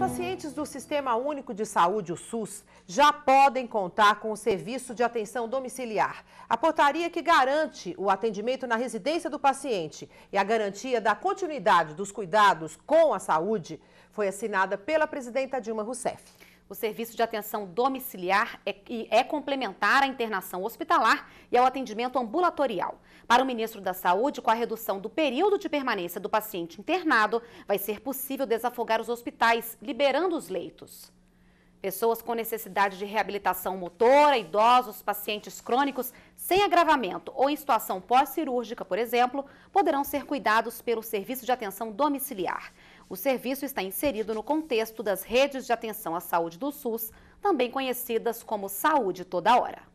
pacientes do Sistema Único de Saúde, o SUS, já podem contar com o serviço de atenção domiciliar. A portaria que garante o atendimento na residência do paciente e a garantia da continuidade dos cuidados com a saúde foi assinada pela presidenta Dilma Rousseff. O serviço de atenção domiciliar é, é complementar à internação hospitalar e ao atendimento ambulatorial. Para o ministro da Saúde, com a redução do período de permanência do paciente internado, vai ser possível desafogar os hospitais, liberando os leitos. Pessoas com necessidade de reabilitação motora, idosos, pacientes crônicos sem agravamento ou em situação pós-cirúrgica, por exemplo, poderão ser cuidados pelo Serviço de Atenção Domiciliar. O serviço está inserido no contexto das redes de atenção à saúde do SUS, também conhecidas como Saúde Toda Hora.